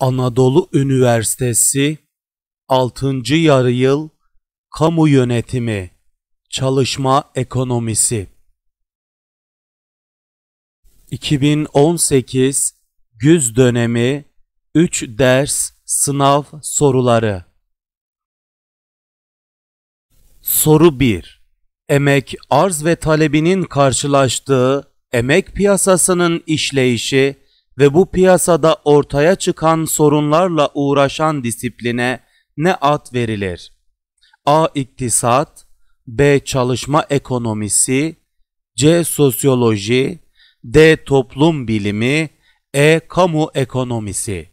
Anadolu Üniversitesi 6. Yarıyıl Kamu Yönetimi Çalışma Ekonomisi 2018 Güz Dönemi 3 Ders Sınav Soruları Soru 1 Emek arz ve talebinin karşılaştığı emek piyasasının işleyişi ve bu piyasada ortaya çıkan sorunlarla uğraşan disipline ne ad verilir? A. İktisat B. Çalışma ekonomisi C. Sosyoloji D. Toplum bilimi E. Kamu ekonomisi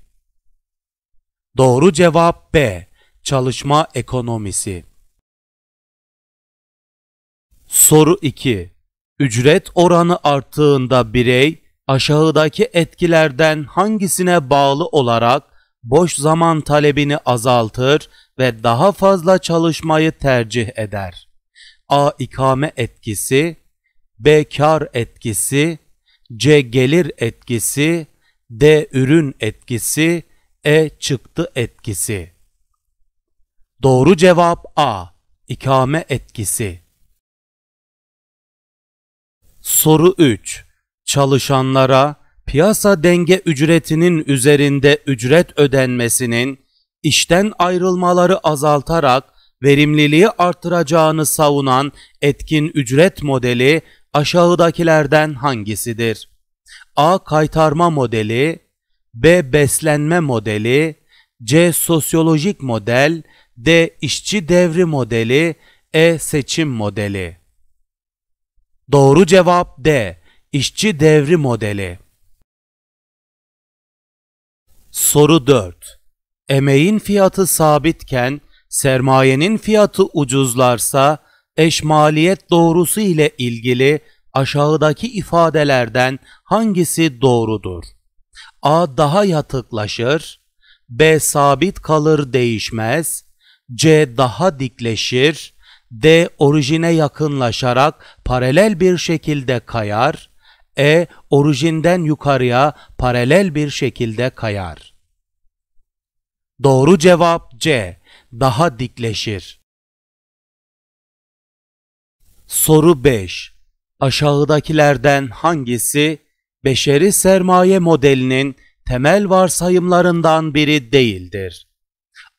Doğru cevap B. Çalışma ekonomisi Soru 2. Ücret oranı arttığında birey aşağıdaki etkilerden hangisine bağlı olarak boş zaman talebini azaltır ve daha fazla çalışmayı tercih eder? A. ikame etkisi B. Kar etkisi C. Gelir etkisi D. Ürün etkisi E. Çıktı etkisi Doğru cevap A. İkame etkisi Soru 3 çalışanlara piyasa denge ücretinin üzerinde ücret ödenmesinin işten ayrılmaları azaltarak verimliliği artıracağını savunan etkin ücret modeli aşağıdakilerden hangisidir? A. Kaytarma modeli B. Beslenme modeli C. Sosyolojik model D. İşçi devri modeli E. Seçim modeli Doğru cevap D. İşçi devri modeli. Soru 4. Emeğin fiyatı sabitken sermayenin fiyatı ucuzlarsa eş maliyet doğrusu ile ilgili aşağıdaki ifadelerden hangisi doğrudur? A daha yatıklaşır, B sabit kalır değişmez, C daha dikleşir, D orijine yakınlaşarak paralel bir şekilde kayar, e orijinden yukarıya paralel bir şekilde kayar. Doğru cevap C. Daha dikleşir. Soru 5. Aşağıdakilerden hangisi beşeri sermaye modelinin temel varsayımlarından biri değildir?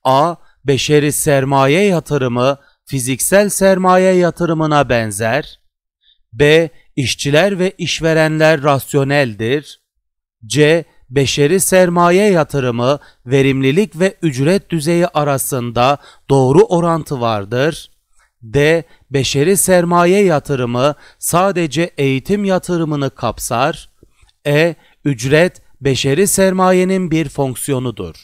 A. Beşeri sermaye yatırımı fiziksel sermaye yatırımına benzer. B. İşçiler ve işverenler rasyoneldir. C. Beşeri sermaye yatırımı, verimlilik ve ücret düzeyi arasında doğru orantı vardır. D. Beşeri sermaye yatırımı sadece eğitim yatırımını kapsar. E. Ücret, beşeri sermayenin bir fonksiyonudur.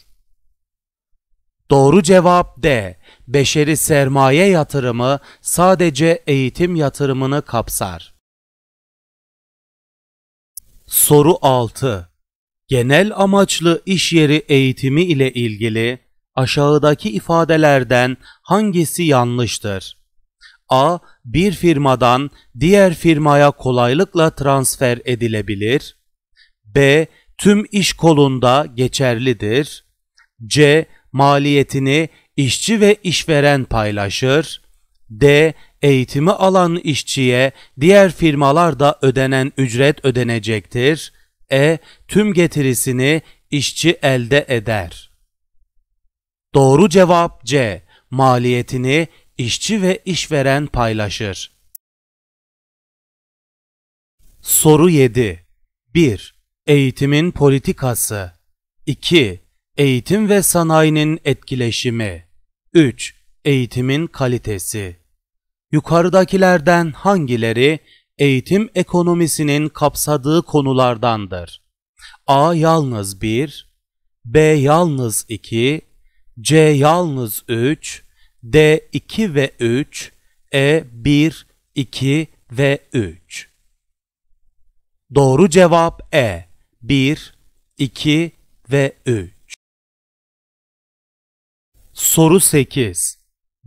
Doğru cevap D beşeri sermaye yatırımı sadece eğitim yatırımını kapsar. Soru 6. Genel amaçlı iş yeri eğitimi ile ilgili aşağıdaki ifadelerden hangisi yanlıştır? A. Bir firmadan diğer firmaya kolaylıkla transfer edilebilir. B. Tüm iş kolunda geçerlidir. C. Maliyetini işçi ve işveren paylaşır. D. Eğitimi alan işçiye diğer firmalarda ödenen ücret ödenecektir. E. Tüm getirisini işçi elde eder. Doğru cevap C. Maliyetini işçi ve işveren paylaşır. Soru 7. 1. Eğitimin politikası 2. Eğitim ve sanayinin etkileşimi 3. Eğitimin kalitesi Yukarıdakilerden hangileri eğitim ekonomisinin kapsadığı konulardandır? A yalnız 1, B yalnız 2, C yalnız 3, D 2 ve 3, E 1, 2 ve 3. Doğru cevap E 1, 2 ve 3. Soru 8.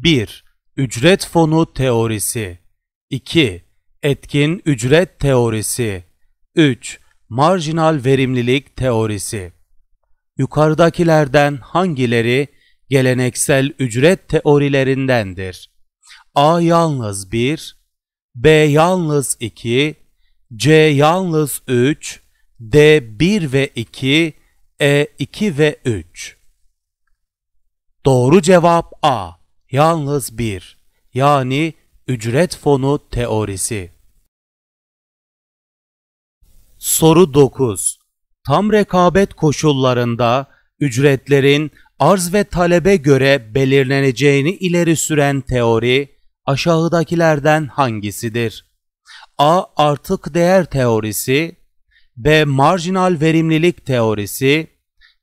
1. Ücret fonu teorisi. 2. Etkin ücret teorisi. 3. Marjinal verimlilik teorisi. Yukarıdakilerden hangileri geleneksel ücret teorilerindendir? A yalnız 1, B yalnız 2, C yalnız 3, D 1 ve 2, E 2 ve 3. Doğru cevap A. Yalnız bir. Yani ücret fonu teorisi. Soru 9. Tam rekabet koşullarında ücretlerin arz ve talebe göre belirleneceğini ileri süren teori aşağıdakilerden hangisidir? A. Artık değer teorisi B. Marjinal verimlilik teorisi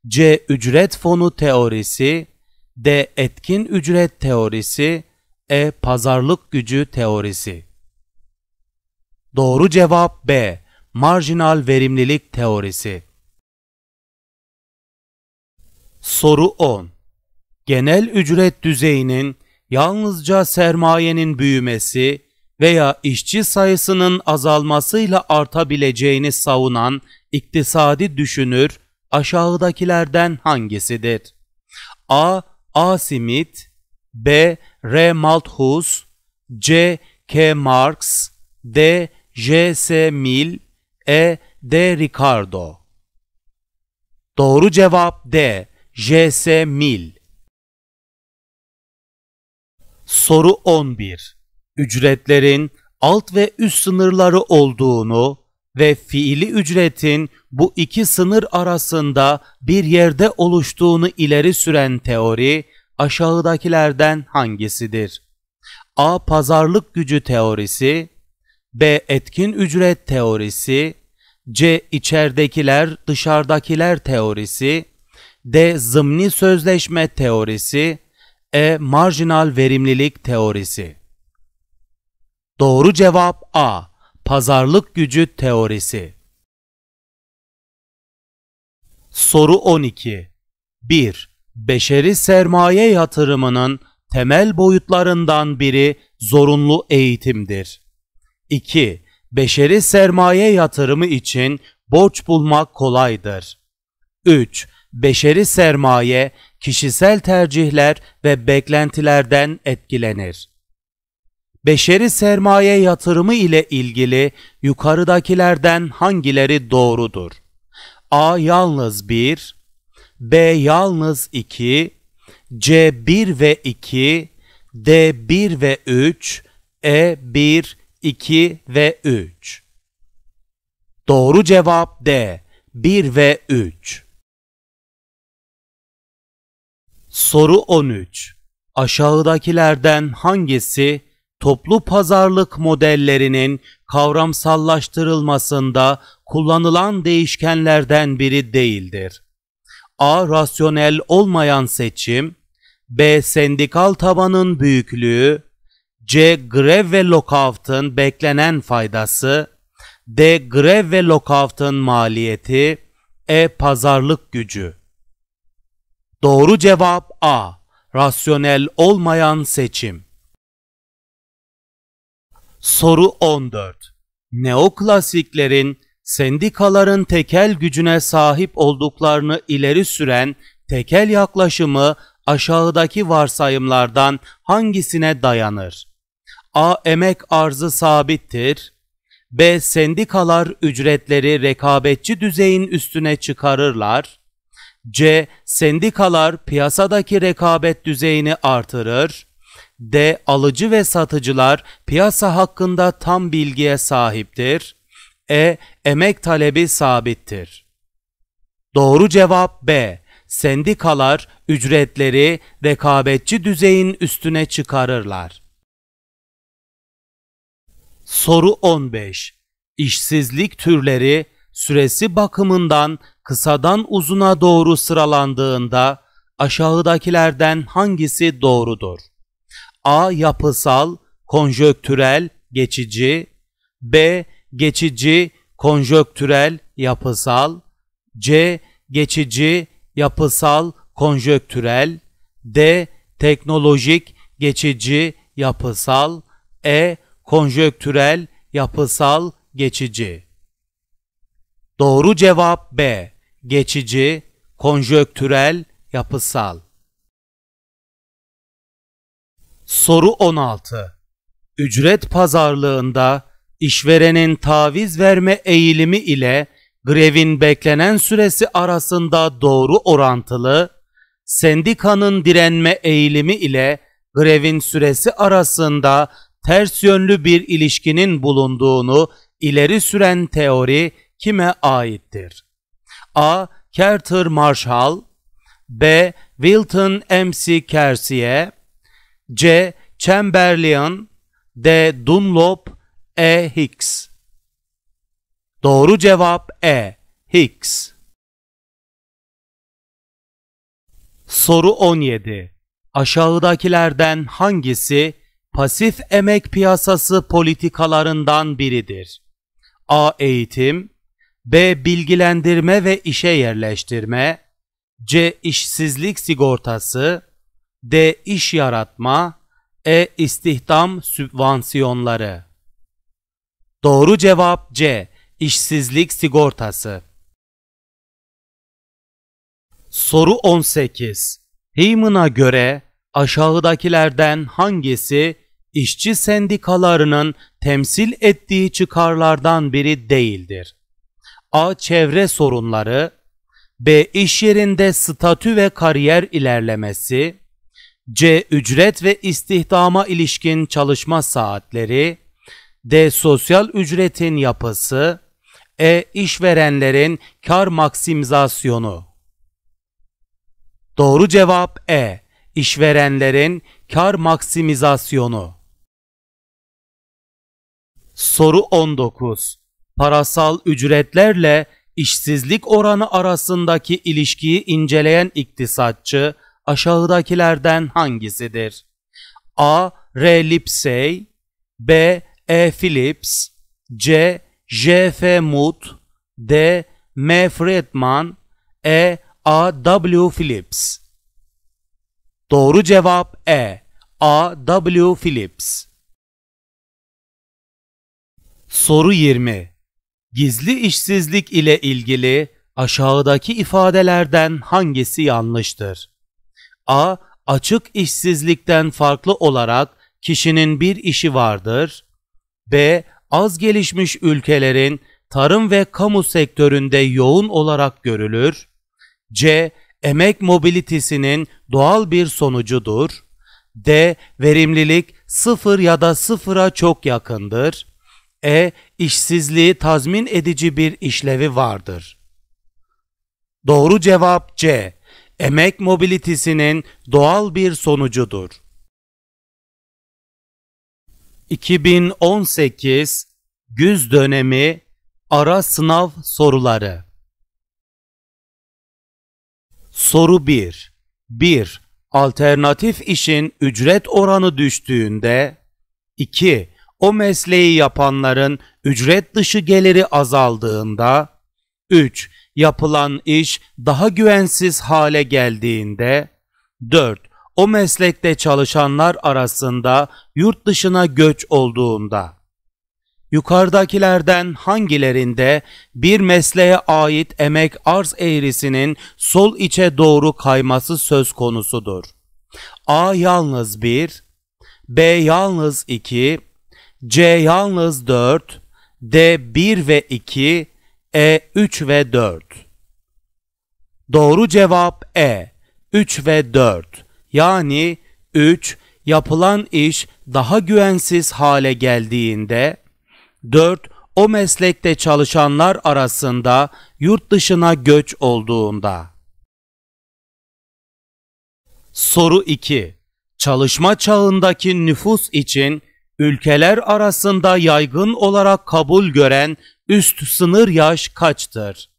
C. Ücret fonu teorisi D. Etkin ücret teorisi E. Pazarlık gücü teorisi Doğru cevap B. Marjinal verimlilik teorisi Soru 10 Genel ücret düzeyinin yalnızca sermayenin büyümesi veya işçi sayısının azalmasıyla artabileceğini savunan iktisadi düşünür aşağıdakilerden hangisidir? A. A. Smith, B. R. Malthus, C. K. Marx, D. J. S. Mill, E. D. Ricardo Doğru cevap D. J. S. Mill Soru 11 Ücretlerin alt ve üst sınırları olduğunu ve fiili ücretin bu iki sınır arasında bir yerde oluştuğunu ileri süren teori aşağıdakilerden hangisidir? A. Pazarlık gücü teorisi B. Etkin ücret teorisi C. İçeridekiler dışarıdakiler teorisi D. Zımni sözleşme teorisi E. Marjinal verimlilik teorisi Doğru cevap A. Pazarlık gücü teorisi. Soru 12. 1. Beşeri sermaye yatırımının temel boyutlarından biri zorunlu eğitimdir. 2. Beşeri sermaye yatırımı için borç bulmak kolaydır. 3. Beşeri sermaye kişisel tercihler ve beklentilerden etkilenir beşeri sermaye yatırımı ile ilgili yukarıdakilerden hangileri doğrudur? A yalnız 1, B yalnız 2, C 1 ve 2, D 1 ve 3, E 1, 2 ve 3. Doğru cevap D. 1 ve 3. Soru 13. Aşağıdakilerden hangisi toplu pazarlık modellerinin kavramsallaştırılmasında kullanılan değişkenlerden biri değildir. A. Rasyonel olmayan seçim B. Sendikal tabanın büyüklüğü C. Grev ve lockout'ın beklenen faydası D. Grev ve lockout'ın maliyeti E. Pazarlık gücü Doğru cevap A. Rasyonel olmayan seçim Soru 14. Neoklasiklerin sendikaların tekel gücüne sahip olduklarını ileri süren tekel yaklaşımı aşağıdaki varsayımlardan hangisine dayanır? A. Emek arzı sabittir. B. Sendikalar ücretleri rekabetçi düzeyin üstüne çıkarırlar. C. Sendikalar piyasadaki rekabet düzeyini artırır. D. Alıcı ve satıcılar piyasa hakkında tam bilgiye sahiptir. E. Emek talebi sabittir. Doğru cevap B. Sendikalar ücretleri rekabetçi düzeyin üstüne çıkarırlar. Soru 15. İşsizlik türleri süresi bakımından kısadan uzuna doğru sıralandığında aşağıdakilerden hangisi doğrudur? A. Yapısal, konjöktürel, geçici. B. Geçici, konjöktürel, yapısal. C. Geçici, yapısal, konjöktürel. D. Teknolojik, geçici, yapısal. E. Konjöktürel, yapısal, geçici. Doğru cevap B. Geçici, konjöktürel, yapısal. Soru 16. Ücret pazarlığında işverenin taviz verme eğilimi ile grevin beklenen süresi arasında doğru orantılı, sendikanın direnme eğilimi ile grevin süresi arasında ters yönlü bir ilişkinin bulunduğunu ileri süren teori kime aittir? A. Carter Marshall B. Wilton M.C. Kersiye C. Chamberlain D. Dunlop E. Hicks Doğru cevap E. Hicks Soru 17 Aşağıdakilerden hangisi pasif emek piyasası politikalarından biridir? A. Eğitim B. Bilgilendirme ve işe yerleştirme C. İşsizlik sigortası D. İş yaratma, E. istihdam sübvansiyonları. Doğru cevap C. İşsizlik sigortası. Soru 18. Heyman'a göre aşağıdakilerden hangisi işçi sendikalarının temsil ettiği çıkarlardan biri değildir? A. Çevre sorunları B. İş yerinde statü ve kariyer ilerlemesi C. Ücret ve istihdama ilişkin çalışma saatleri. D. Sosyal ücretin yapısı. E. İşverenlerin kar maksimizasyonu. Doğru cevap E. İşverenlerin kar maksimizasyonu. Soru 19. Parasal ücretlerle işsizlik oranı arasındaki ilişkiyi inceleyen iktisatçı aşağıdakilerden hangisidir? A. R. Lipsey B. E. Phillips C. J. F. Mut D. M. Friedman E. A. W. Phillips Doğru cevap E. A. W. Phillips Soru 20 Gizli işsizlik ile ilgili aşağıdaki ifadelerden hangisi yanlıştır? A. Açık işsizlikten farklı olarak kişinin bir işi vardır. B. Az gelişmiş ülkelerin tarım ve kamu sektöründe yoğun olarak görülür. C. Emek mobilitesinin doğal bir sonucudur. D. Verimlilik sıfır ya da sıfıra çok yakındır. E. İşsizliği tazmin edici bir işlevi vardır. Doğru cevap C emek mobilitesinin doğal bir sonucudur. 2018 Güz Dönemi Ara Sınav Soruları Soru 1 1. Alternatif işin ücret oranı düştüğünde 2. O mesleği yapanların ücret dışı geliri azaldığında 3 yapılan iş daha güvensiz hale geldiğinde 4. O meslekte çalışanlar arasında yurt dışına göç olduğunda Yukarıdakilerden hangilerinde bir mesleğe ait emek arz eğrisinin sol içe doğru kayması söz konusudur? A yalnız 1, B yalnız 2, C yalnız 4, D 1 ve 2, e 3 ve 4 Doğru cevap E 3 ve 4 yani 3 yapılan iş daha güvensiz hale geldiğinde 4 o meslekte çalışanlar arasında yurt dışına göç olduğunda. Soru 2. Çalışma çağındaki nüfus için ülkeler arasında yaygın olarak kabul gören üst sınır yaş kaçtır?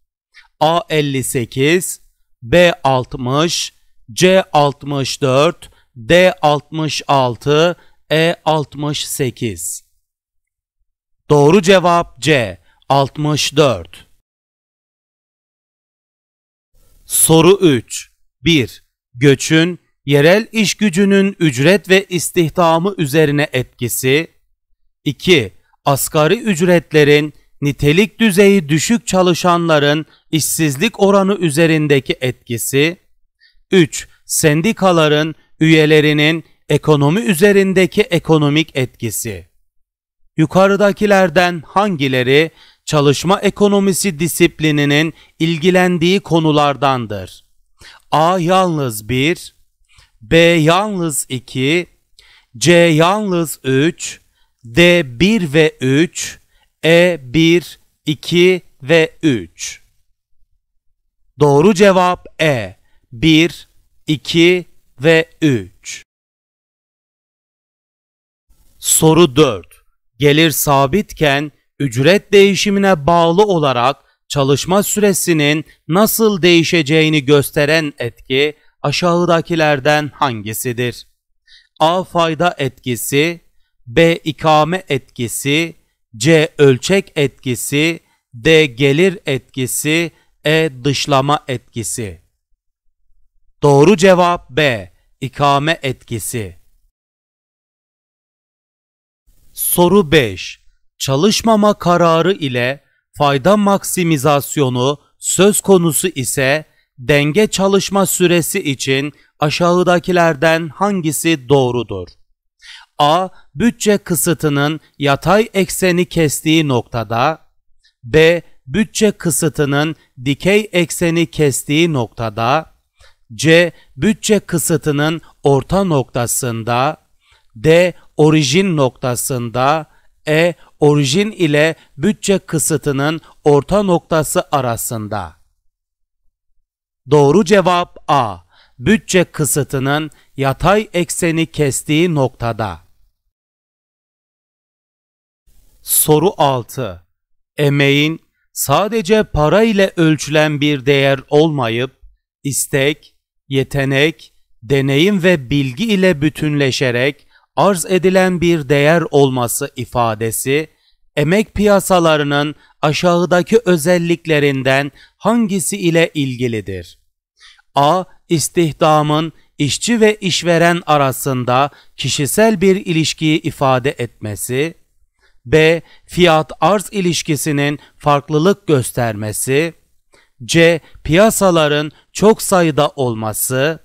A 58, B 60, C 64, D 66, E 68. Doğru cevap C 64. Soru 3. 1. Göçün yerel iş gücünün ücret ve istihdamı üzerine etkisi, 2. Asgari ücretlerin nitelik düzeyi düşük çalışanların işsizlik oranı üzerindeki etkisi, 3. Sendikaların üyelerinin ekonomi üzerindeki ekonomik etkisi. Yukarıdakilerden hangileri çalışma ekonomisi disiplininin ilgilendiği konulardandır? A. Yalnız 1 B yalnız 2, C yalnız 3, D 1 ve 3, E 1, 2 ve 3. Doğru cevap E 1, 2 ve 3. Soru 4. Gelir sabitken ücret değişimine bağlı olarak çalışma süresinin nasıl değişeceğini gösteren etki aşağıdakilerden hangisidir? A. Fayda etkisi B. ikame etkisi C. Ölçek etkisi D. Gelir etkisi E. Dışlama etkisi Doğru cevap B. İkame etkisi Soru 5. Çalışmama kararı ile fayda maksimizasyonu söz konusu ise denge çalışma süresi için aşağıdakilerden hangisi doğrudur? A. Bütçe kısıtının yatay ekseni kestiği noktada B. Bütçe kısıtının dikey ekseni kestiği noktada C. Bütçe kısıtının orta noktasında D. Orijin noktasında E. Orijin ile bütçe kısıtının orta noktası arasında Doğru cevap A. Bütçe kısıtının yatay ekseni kestiği noktada. Soru 6. Emeğin sadece para ile ölçülen bir değer olmayıp istek, yetenek, deneyim ve bilgi ile bütünleşerek arz edilen bir değer olması ifadesi emek piyasalarının aşağıdaki özelliklerinden hangisi ile ilgilidir? A. istihdamın işçi ve işveren arasında kişisel bir ilişkiyi ifade etmesi. B. Fiyat arz ilişkisinin farklılık göstermesi. C. Piyasaların çok sayıda olması.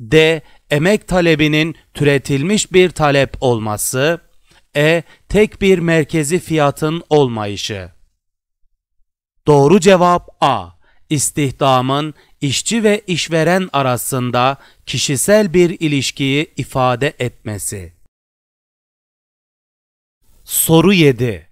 D. Emek talebinin türetilmiş bir talep olması. E. Tek bir merkezi fiyatın olmayışı. Doğru cevap A. İstihdamın işçi ve işveren arasında kişisel bir ilişkiyi ifade etmesi. Soru 7.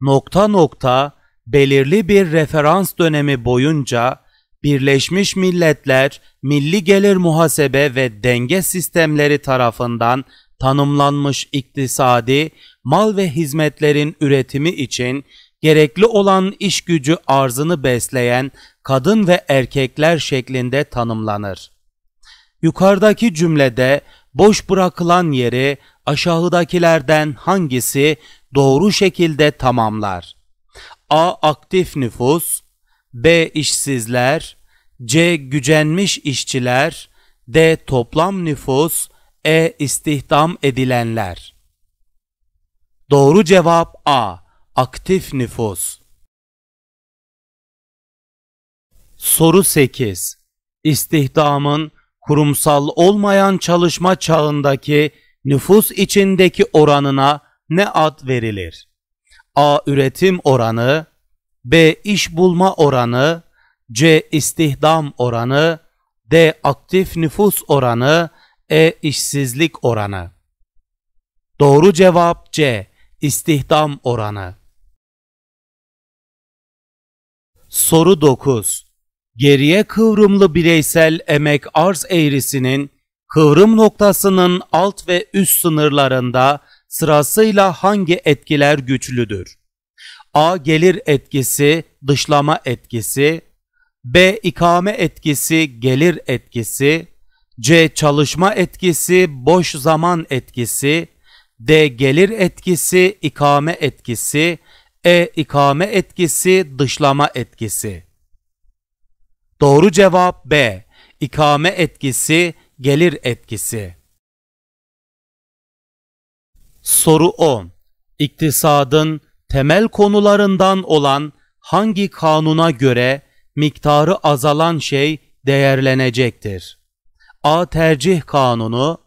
Nokta nokta belirli bir referans dönemi boyunca Birleşmiş Milletler Milli Gelir Muhasebe ve Denge Sistemleri tarafından tanımlanmış iktisadi mal ve hizmetlerin üretimi için gerekli olan iş gücü arzını besleyen kadın ve erkekler şeklinde tanımlanır. Yukarıdaki cümlede boş bırakılan yeri aşağıdakilerden hangisi doğru şekilde tamamlar? A. Aktif nüfus B. işsizler C. Gücenmiş işçiler D. Toplam nüfus E. istihdam edilenler Doğru cevap A. Aktif nüfus Soru 8. İstihdamın kurumsal olmayan çalışma çağındaki nüfus içindeki oranına ne ad verilir? A. Üretim oranı B. İş bulma oranı C. İstihdam oranı D. Aktif nüfus oranı E. işsizlik oranı Doğru cevap C. İstihdam oranı Soru 9. Geriye kıvrımlı bireysel emek arz eğrisinin kıvrım noktasının alt ve üst sınırlarında sırasıyla hangi etkiler güçlüdür? A. Gelir etkisi, dışlama etkisi. B. ikame etkisi, gelir etkisi. C. Çalışma etkisi, boş zaman etkisi. D. Gelir etkisi, ikame etkisi. E ikame etkisi, dışlama etkisi. Doğru cevap B. İkame etkisi, gelir etkisi. Soru 10. İktisadın temel konularından olan hangi kanuna göre miktarı azalan şey değerlenecektir? A. Tercih kanunu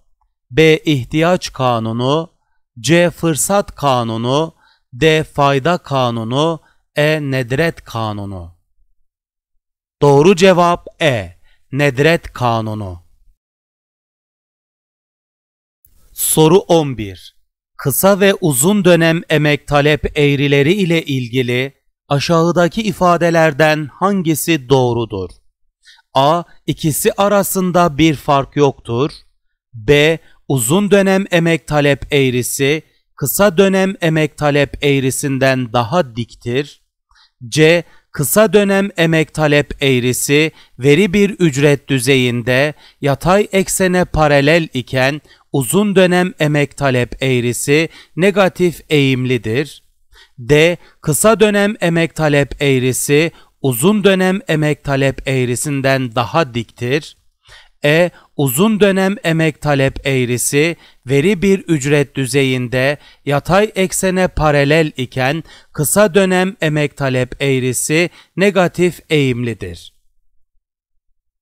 B. ihtiyaç kanunu C. Fırsat kanunu D. Fayda kanunu E. Nedret kanunu Doğru cevap E. Nedret kanunu Soru 11. Kısa ve uzun dönem emek talep eğrileri ile ilgili aşağıdaki ifadelerden hangisi doğrudur? A. İkisi arasında bir fark yoktur. B. Uzun dönem emek talep eğrisi kısa dönem emek talep eğrisinden daha diktir. C. Kısa dönem emek talep eğrisi veri bir ücret düzeyinde yatay eksene paralel iken uzun dönem emek talep eğrisi negatif eğimlidir. D. Kısa dönem emek talep eğrisi uzun dönem emek talep eğrisinden daha diktir. E. Uzun dönem emek talep eğrisi veri bir ücret düzeyinde yatay eksene paralel iken kısa dönem emek talep eğrisi negatif eğimlidir.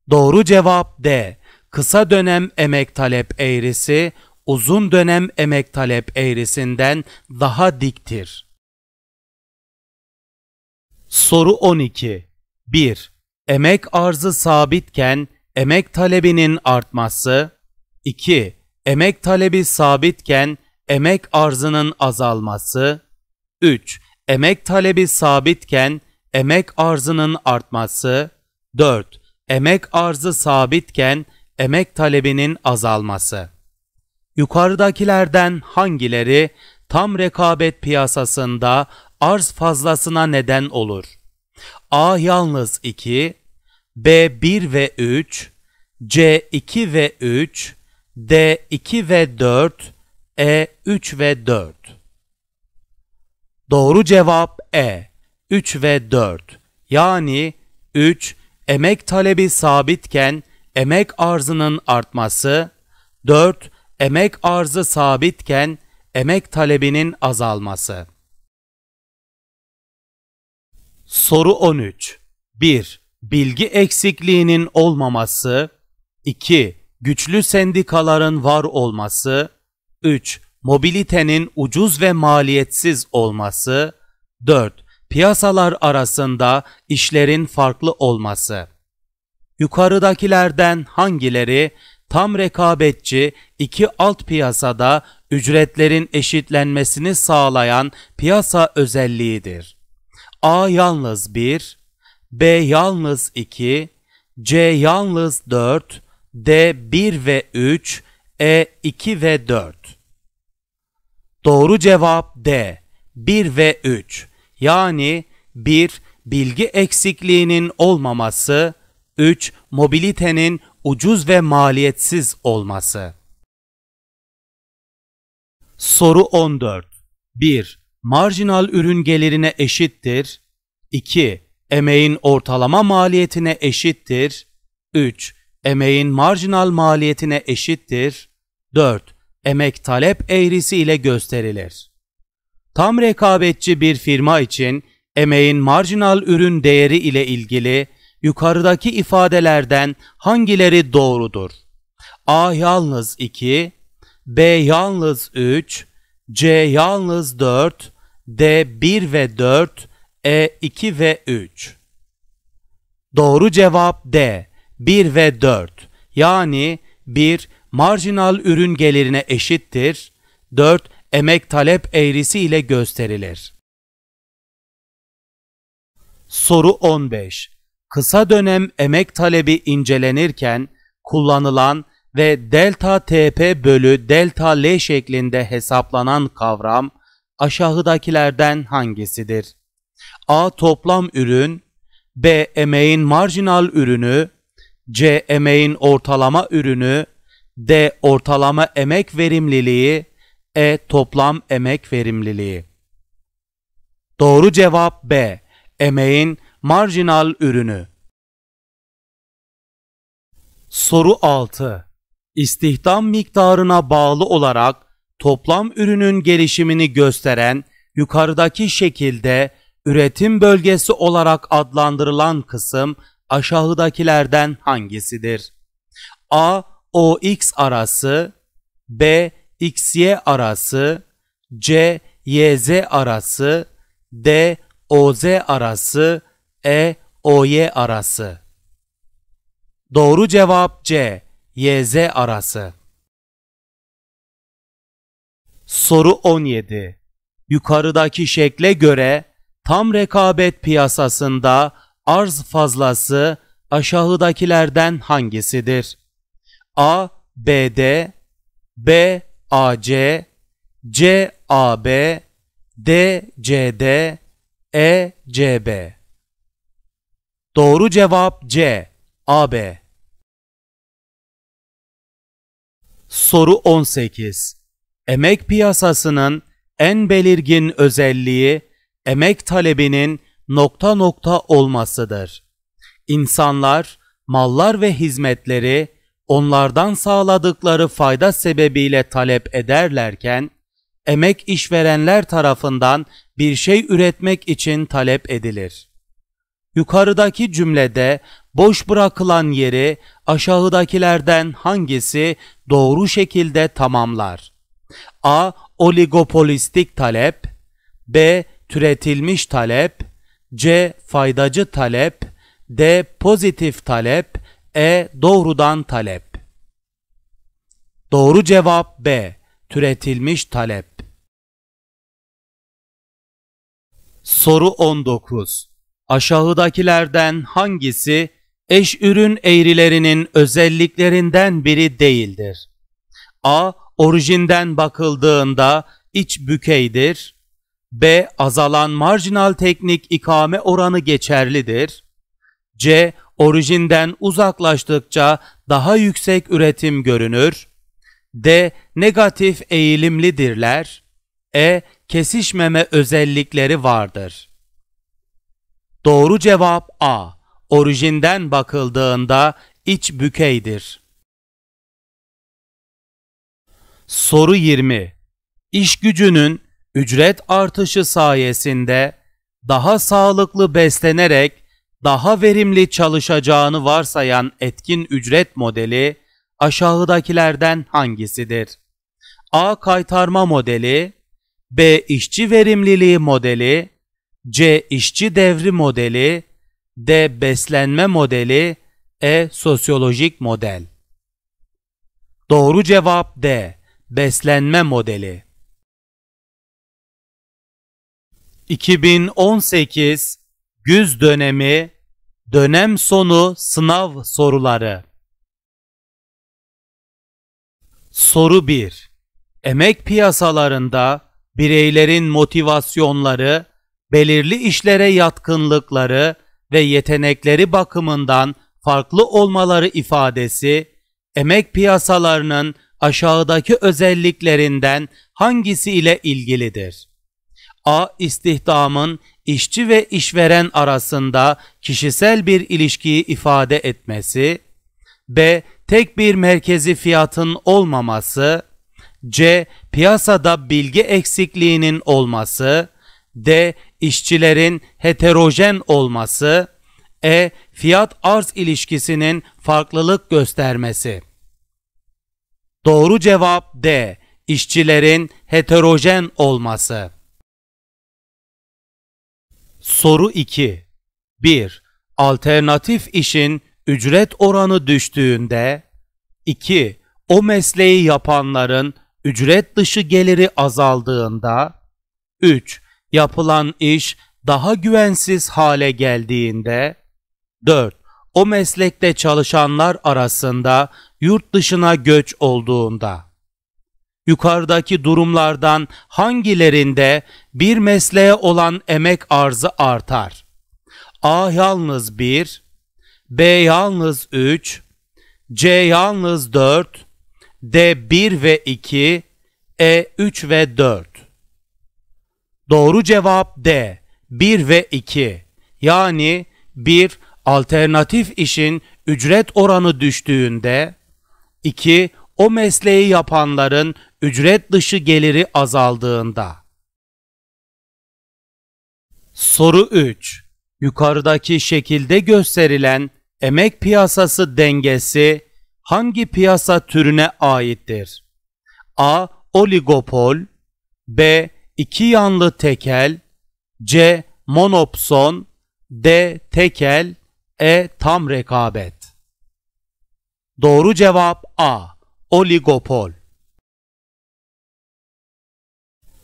Doğru cevap D. Kısa dönem emek talep eğrisi uzun dönem emek talep eğrisinden daha diktir. Soru 12. 1. Emek arzı sabitken emek talebinin artması 2. Emek talebi sabitken emek arzının azalması. 3. Emek talebi sabitken emek arzının artması. 4. Emek arzı sabitken emek talebinin azalması. Yukarıdakilerden hangileri tam rekabet piyasasında arz fazlasına neden olur? A yalnız 2, B 1 ve 3, C 2 ve 3, D2 ve 4, E3 ve 4. Doğru cevap E. 3 ve 4. Yani 3 emek talebi sabitken emek arzının artması, 4 emek arzı sabitken emek talebinin azalması. Soru 13. 1. Bilgi eksikliğinin olmaması. 2 güçlü sendikaların var olması, 3. Mobilitenin ucuz ve maliyetsiz olması, 4. Piyasalar arasında işlerin farklı olması. Yukarıdakilerden hangileri tam rekabetçi iki alt piyasada ücretlerin eşitlenmesini sağlayan piyasa özelliğidir? A yalnız 1, B yalnız 2, C yalnız 4, D1 ve 3, E2 ve 4. Doğru cevap D. 1 ve 3. Yani 1 bilgi eksikliğinin olmaması, 3 mobilitenin ucuz ve maliyetsiz olması. Soru 14. 1. Marjinal ürün gelirine eşittir. 2. Emeğin ortalama maliyetine eşittir. 3 emeğin marjinal maliyetine eşittir. 4. Emek talep eğrisi ile gösterilir. Tam rekabetçi bir firma için emeğin marjinal ürün değeri ile ilgili yukarıdaki ifadelerden hangileri doğrudur? A yalnız 2, B yalnız 3, C yalnız 4, D 1 ve 4, E 2 ve 3. Doğru cevap D. 1 ve 4 yani 1 marjinal ürün gelirine eşittir, 4 emek talep eğrisi ile gösterilir. Soru 15. Kısa dönem emek talebi incelenirken kullanılan ve delta TP bölü delta L şeklinde hesaplanan kavram aşağıdakilerden hangisidir? A. Toplam ürün B. Emeğin marjinal ürünü C. Emeğin ortalama ürünü D. Ortalama emek verimliliği E. Toplam emek verimliliği Doğru cevap B. Emeğin marjinal ürünü Soru 6. İstihdam miktarına bağlı olarak toplam ürünün gelişimini gösteren yukarıdaki şekilde üretim bölgesi olarak adlandırılan kısım aşağıdakilerden hangisidir? A. OX arası B. XY arası C. YZ arası D. OZ arası E. OY arası Doğru cevap C. YZ arası Soru 17 Yukarıdaki şekle göre tam rekabet piyasasında Arz fazlası aşağıdakilerden hangisidir? A. BD B. AC C. AB D. CD E. CB Doğru cevap C. AB Soru 18 Emek piyasasının en belirgin özelliği emek talebinin nokta nokta olmasıdır. İnsanlar, mallar ve hizmetleri onlardan sağladıkları fayda sebebiyle talep ederlerken, emek işverenler tarafından bir şey üretmek için talep edilir. Yukarıdaki cümlede boş bırakılan yeri aşağıdakilerden hangisi doğru şekilde tamamlar? A. Oligopolistik talep B. Türetilmiş talep C. Faydacı talep D. Pozitif talep E. Doğrudan talep Doğru cevap B. Türetilmiş talep Soru 19 Aşağıdakilerden hangisi eş ürün eğrilerinin özelliklerinden biri değildir? A. Orijinden bakıldığında iç bükeydir. B. Azalan marjinal teknik ikame oranı geçerlidir. C. Orijinden uzaklaştıkça daha yüksek üretim görünür. D. Negatif eğilimlidirler. E. Kesişmeme özellikleri vardır. Doğru cevap A. Orijinden bakıldığında iç bükeydir. Soru 20. İş gücünün ücret artışı sayesinde daha sağlıklı beslenerek daha verimli çalışacağını varsayan etkin ücret modeli aşağıdakilerden hangisidir? A. Kaytarma modeli B. İşçi verimliliği modeli C. İşçi devri modeli D. Beslenme modeli E. Sosyolojik model Doğru cevap D. Beslenme modeli 2018 Güz Dönemi Dönem Sonu Sınav Soruları Soru 1 Emek piyasalarında bireylerin motivasyonları, belirli işlere yatkınlıkları ve yetenekleri bakımından farklı olmaları ifadesi, emek piyasalarının aşağıdaki özelliklerinden hangisi ile ilgilidir? A. istihdamın işçi ve işveren arasında kişisel bir ilişkiyi ifade etmesi. B. Tek bir merkezi fiyatın olmaması. C. Piyasada bilgi eksikliğinin olması. D. işçilerin heterojen olması. E. Fiyat arz ilişkisinin farklılık göstermesi. Doğru cevap D. İşçilerin heterojen olması. Soru 2 1. Alternatif işin ücret oranı düştüğünde 2. O mesleği yapanların ücret dışı geliri azaldığında 3. Yapılan iş daha güvensiz hale geldiğinde 4. O meslekte çalışanlar arasında yurt dışına göç olduğunda yukarıdaki durumlardan hangilerinde bir mesleğe olan emek arzı artar? A yalnız 1, B yalnız 3, C yalnız 4, D 1 ve 2, E 3 ve 4. Doğru cevap D 1 ve 2. Yani 1 alternatif işin ücret oranı düştüğünde 2 o mesleği yapanların ücret dışı geliri azaldığında. Soru 3. Yukarıdaki şekilde gösterilen emek piyasası dengesi hangi piyasa türüne aittir? A. Oligopol B. İki yanlı tekel C. Monopson D. Tekel E. Tam rekabet Doğru cevap A. Oligopol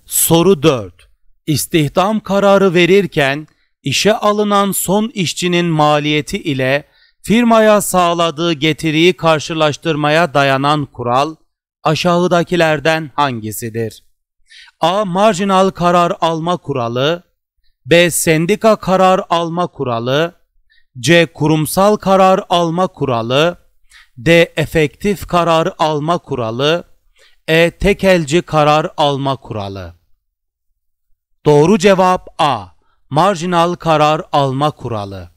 Soru 4. İstihdam kararı verirken işe alınan son işçinin maliyeti ile firmaya sağladığı getiriyi karşılaştırmaya dayanan kural aşağıdakilerden hangisidir? A. Marjinal karar alma kuralı B. Sendika karar alma kuralı C. Kurumsal karar alma kuralı D. Efektif karar alma kuralı E. Tekelci karar alma kuralı Doğru cevap A. Marjinal karar alma kuralı.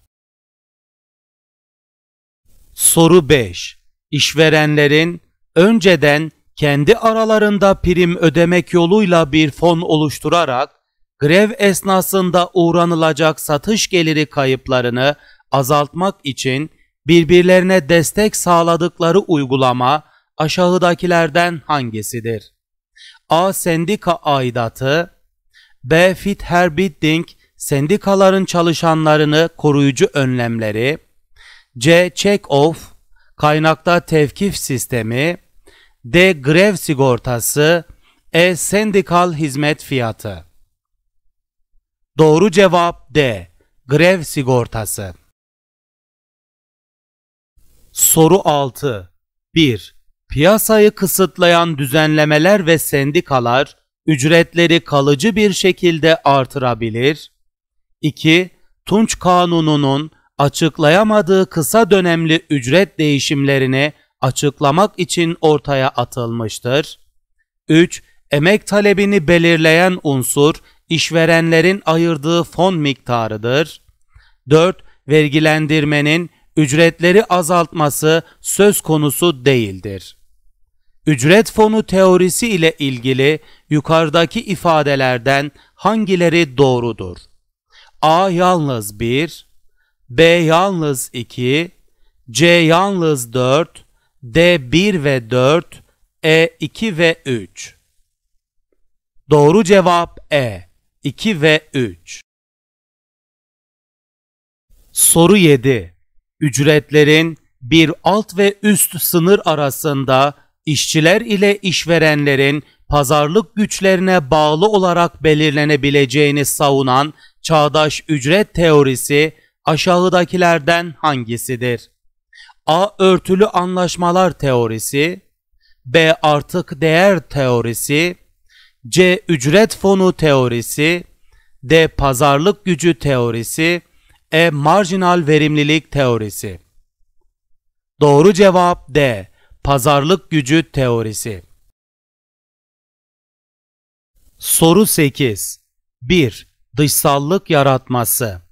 Soru 5. İşverenlerin önceden kendi aralarında prim ödemek yoluyla bir fon oluşturarak grev esnasında uğranılacak satış geliri kayıplarını azaltmak için birbirlerine destek sağladıkları uygulama aşağıdakilerden hangisidir? A. Sendika aidatı B. Fit her bidding sendikaların çalışanlarını koruyucu önlemleri. C. Check off, kaynakta tevkif sistemi. D. Grev sigortası. E. Sendikal hizmet fiyatı. Doğru cevap D. Grev sigortası. Soru 6. 1. Piyasayı kısıtlayan düzenlemeler ve sendikalar ücretleri kalıcı bir şekilde artırabilir. 2. Tunç Kanunu'nun açıklayamadığı kısa dönemli ücret değişimlerini açıklamak için ortaya atılmıştır. 3. Emek talebini belirleyen unsur işverenlerin ayırdığı fon miktarıdır. 4. Vergilendirmenin ücretleri azaltması söz konusu değildir. Ücret fonu teorisi ile ilgili yukarıdaki ifadelerden hangileri doğrudur? A yalnız 1, B yalnız 2, C yalnız 4, D 1 ve 4, E 2 ve 3. Doğru cevap E 2 ve 3. Soru 7. Ücretlerin bir alt ve üst sınır arasında işçiler ile işverenlerin pazarlık güçlerine bağlı olarak belirlenebileceğini savunan çağdaş ücret teorisi aşağıdakilerden hangisidir? A. Örtülü anlaşmalar teorisi B. Artık değer teorisi C. Ücret fonu teorisi D. Pazarlık gücü teorisi E. Marjinal verimlilik teorisi Doğru cevap D. Pazarlık gücü teorisi. Soru 8. 1. Dışsallık yaratması.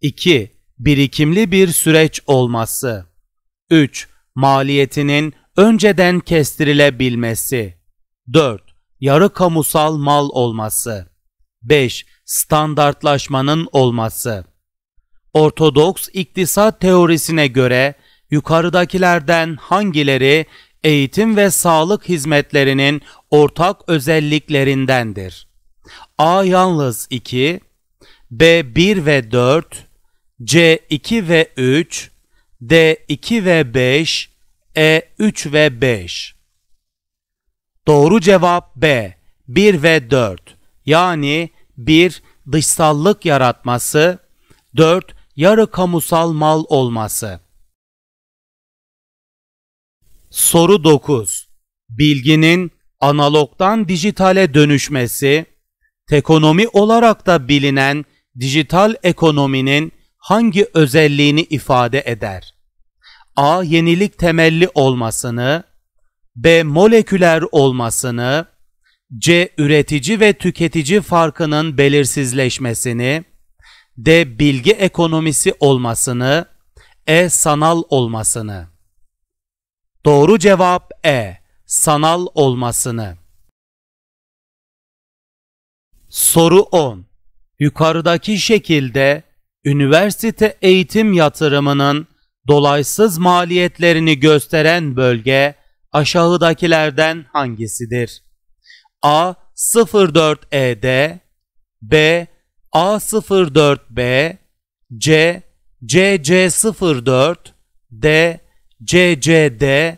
2. Birikimli bir süreç olması. 3. Maliyetinin önceden kestirilebilmesi. 4. Yarı kamusal mal olması. 5. Standartlaşmanın olması. Ortodoks iktisat teorisine göre yukarıdakilerden hangileri eğitim ve sağlık hizmetlerinin ortak özelliklerindendir? A yalnız 2, B 1 ve 4, C 2 ve 3, D 2 ve 5, E 3 ve 5. Doğru cevap B 1 ve 4. Yani 1 dışsallık yaratması, 4 yarı kamusal mal olması. Soru 9. Bilginin analogdan dijitale dönüşmesi, tekonomi olarak da bilinen dijital ekonominin hangi özelliğini ifade eder? A. Yenilik temelli olmasını, B. Moleküler olmasını, C. Üretici ve tüketici farkının belirsizleşmesini, D. Bilgi ekonomisi olmasını, E. Sanal olmasını. Doğru cevap E. Sanal olmasını. Soru 10. Yukarıdaki şekilde üniversite eğitim yatırımının dolaysız maliyetlerini gösteren bölge aşağıdakilerden hangisidir? A. 04ED B. A04B C. CC04 D. CCD,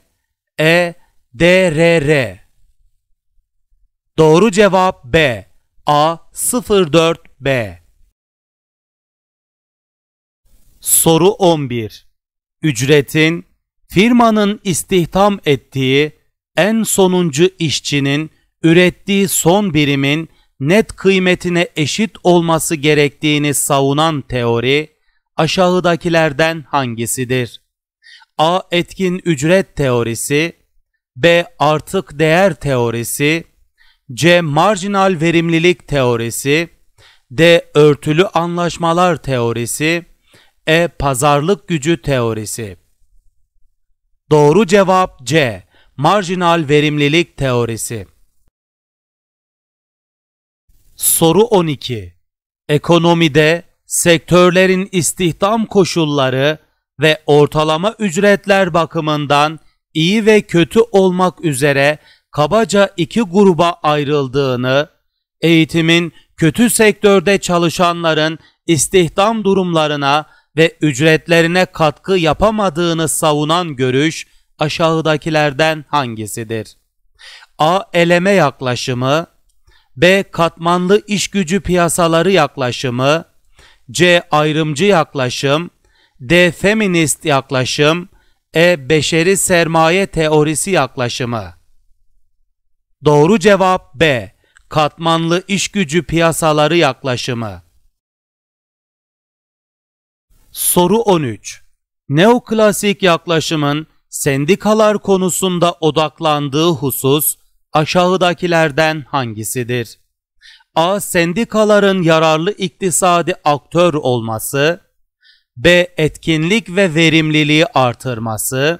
EDRR. Doğru cevap B. A 04B. Soru 11. Ücretin firmanın istihdam ettiği en sonuncu işçinin ürettiği son birimin net kıymetine eşit olması gerektiğini savunan teori aşağıdakilerden hangisidir? A. Etkin ücret teorisi B. Artık değer teorisi C. Marjinal verimlilik teorisi D. Örtülü anlaşmalar teorisi E. Pazarlık gücü teorisi Doğru cevap C. Marjinal verimlilik teorisi Soru 12 Ekonomide sektörlerin istihdam koşulları ve ortalama ücretler bakımından iyi ve kötü olmak üzere kabaca iki gruba ayrıldığını, eğitimin kötü sektörde çalışanların istihdam durumlarına ve ücretlerine katkı yapamadığını savunan görüş aşağıdakilerden hangisidir? A. Eleme yaklaşımı B. Katmanlı işgücü piyasaları yaklaşımı C. Ayrımcı yaklaşım D. Feminist yaklaşım E. Beşeri sermaye teorisi yaklaşımı Doğru cevap B. Katmanlı işgücü piyasaları yaklaşımı Soru 13 Neoklasik yaklaşımın sendikalar konusunda odaklandığı husus aşağıdakilerden hangisidir? A. Sendikaların yararlı iktisadi aktör olması B. Etkinlik ve verimliliği artırması.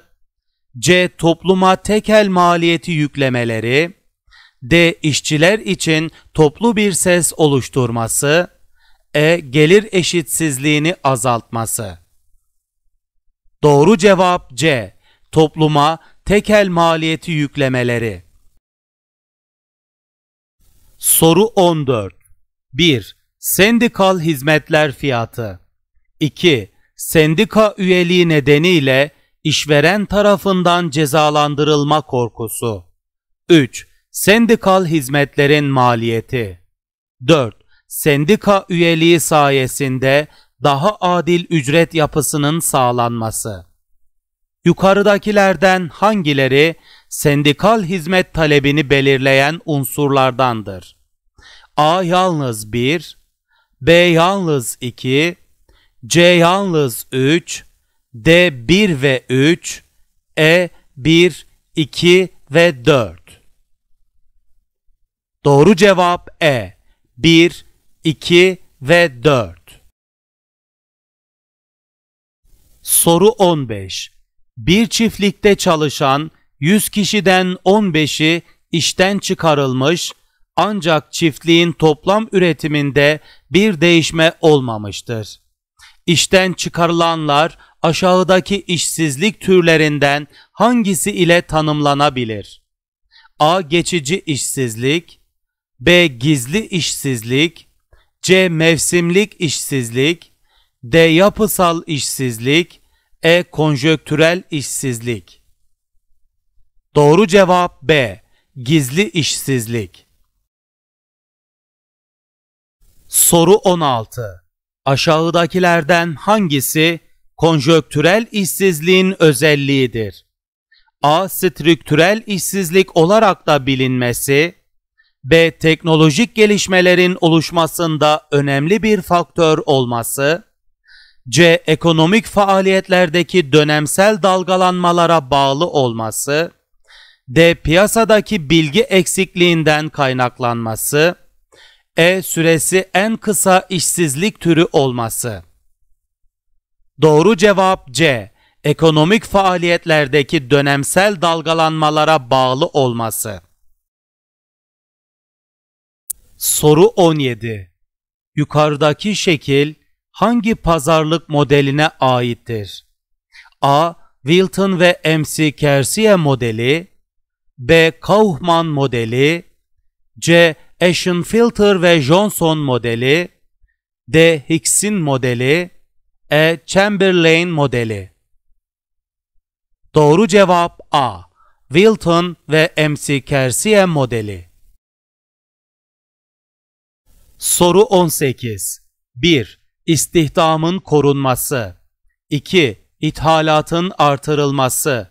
C. Topluma tekel maliyeti yüklemeleri. D. İşçiler için toplu bir ses oluşturması. E. Gelir eşitsizliğini azaltması. Doğru cevap C. Topluma tekel maliyeti yüklemeleri. Soru 14. 1. Sendikal hizmetler fiyatı 2. Sendika üyeliği nedeniyle işveren tarafından cezalandırılma korkusu. 3. Sendikal hizmetlerin maliyeti. 4. Sendika üyeliği sayesinde daha adil ücret yapısının sağlanması. Yukarıdakilerden hangileri sendikal hizmet talebini belirleyen unsurlardandır? A yalnız 1, B yalnız 2, C yalnız 3, D 1 ve 3, E 1, 2 ve 4. Doğru cevap E. 1, 2 ve 4. Soru 15. Bir çiftlikte çalışan 100 kişiden 15'i işten çıkarılmış ancak çiftliğin toplam üretiminde bir değişme olmamıştır. İşten çıkarılanlar aşağıdaki işsizlik türlerinden hangisi ile tanımlanabilir? A. Geçici işsizlik B. Gizli işsizlik C. Mevsimlik işsizlik D. Yapısal işsizlik E. Konjöktürel işsizlik Doğru cevap B. Gizli işsizlik Soru 16 Aşağıdakilerden hangisi konjöktürel işsizliğin özelliğidir? A. Strüktürel işsizlik olarak da bilinmesi, B. Teknolojik gelişmelerin oluşmasında önemli bir faktör olması, C. Ekonomik faaliyetlerdeki dönemsel dalgalanmalara bağlı olması, D. Piyasadaki bilgi eksikliğinden kaynaklanması, e süresi en kısa işsizlik türü olması. Doğru cevap C. Ekonomik faaliyetlerdeki dönemsel dalgalanmalara bağlı olması. Soru 17. Yukarıdaki şekil hangi pazarlık modeline aittir? A. Wilton ve MC Kersier modeli B. Kaufman modeli C. Ashenfilter ve Johnson modeli, D. Hicks'in modeli, E. Chamberlain modeli. Doğru cevap A. Wilton ve MC Kersiye modeli. Soru 18. 1. İstihdamın korunması. 2. İthalatın artırılması.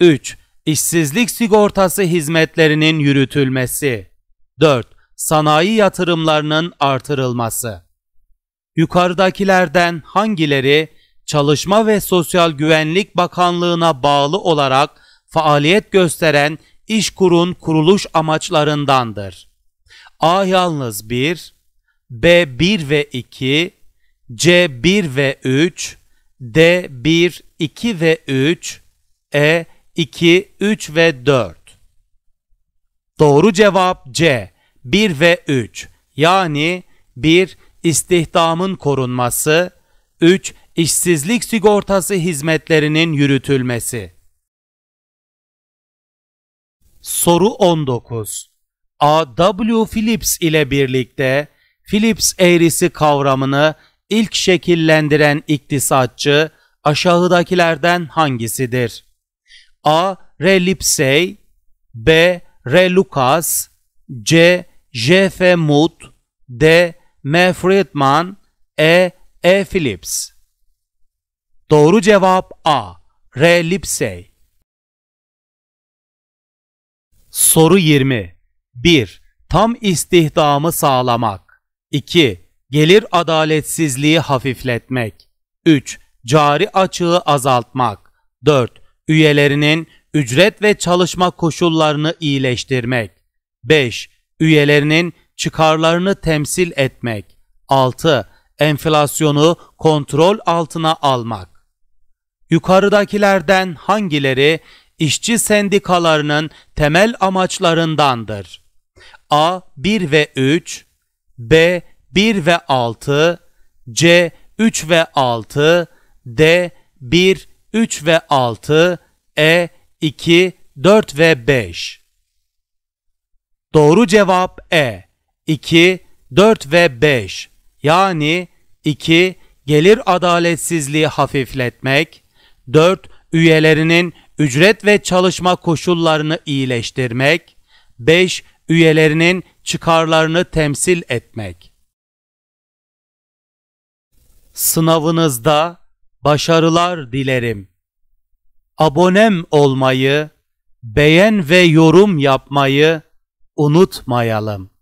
3. İşsizlik sigortası hizmetlerinin yürütülmesi. 4. Sanayi yatırımlarının artırılması. Yukarıdakilerden hangileri Çalışma ve Sosyal Güvenlik Bakanlığı'na bağlı olarak faaliyet gösteren İşkur'un kuruluş amaçlarındandır? A yalnız 1, B 1 ve 2, C 1 ve 3, D 1, 2 ve 3, E 2, 3 ve 4. Doğru cevap C. 1 ve 3. Yani 1 istihdamın korunması, 3 işsizlik sigortası hizmetlerinin yürütülmesi. Soru 19. A. W. Phillips ile birlikte Phillips eğrisi kavramını ilk şekillendiren iktisatçı aşağıdakilerden hangisidir? A. R. Lipsey, B. R. Lucas, C. J. F. Mood, D. M. Friedman, E. E. Phillips Doğru cevap A. R. Lipsey Soru 20 1. Tam istihdamı sağlamak 2. Gelir adaletsizliği hafifletmek 3. Cari açığı azaltmak 4. Üyelerinin ücret ve çalışma koşullarını iyileştirmek. 5. Üyelerinin çıkarlarını temsil etmek. 6. Enflasyonu kontrol altına almak. Yukarıdakilerden hangileri işçi sendikalarının temel amaçlarındandır? A. 1 ve 3 B. 1 ve 6 C. 3 ve 6 D. 1, 3 ve 6 E. 2, 4 ve 5. Doğru cevap E. 2, 4 ve 5. Yani 2, gelir adaletsizliği hafifletmek, 4, üyelerinin ücret ve çalışma koşullarını iyileştirmek, 5. üyelerinin çıkarlarını temsil etmek. Sınavınızda başarılar dilerim abonem olmayı, beğen ve yorum yapmayı unutmayalım.